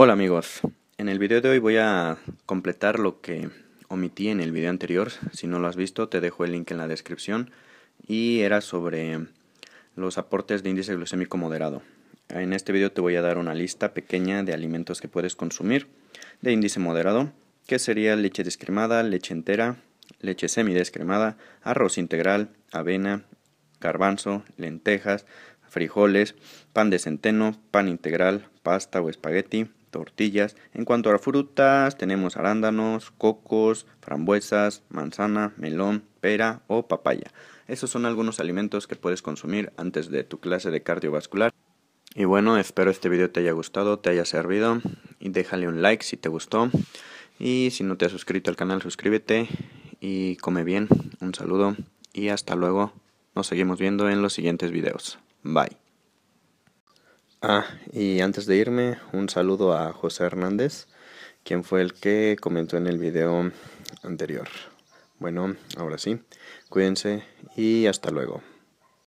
Hola amigos, en el video de hoy voy a completar lo que omití en el video anterior, si no lo has visto te dejo el link en la descripción y era sobre los aportes de índice glucémico moderado. En este video te voy a dar una lista pequeña de alimentos que puedes consumir de índice moderado, que sería leche descremada, leche entera, leche semidescremada, arroz integral, avena, garbanzo, lentejas, frijoles, pan de centeno, pan integral, pasta o espagueti, tortillas. En cuanto a frutas, tenemos arándanos, cocos, frambuesas, manzana, melón, pera o papaya. Esos son algunos alimentos que puedes consumir antes de tu clase de cardiovascular. Y bueno, espero este video te haya gustado, te haya servido y déjale un like si te gustó. Y si no te has suscrito al canal, suscríbete y come bien. Un saludo y hasta luego. Nos seguimos viendo en los siguientes videos. Bye. Ah, y antes de irme, un saludo a José Hernández, quien fue el que comentó en el video anterior. Bueno, ahora sí, cuídense y hasta luego.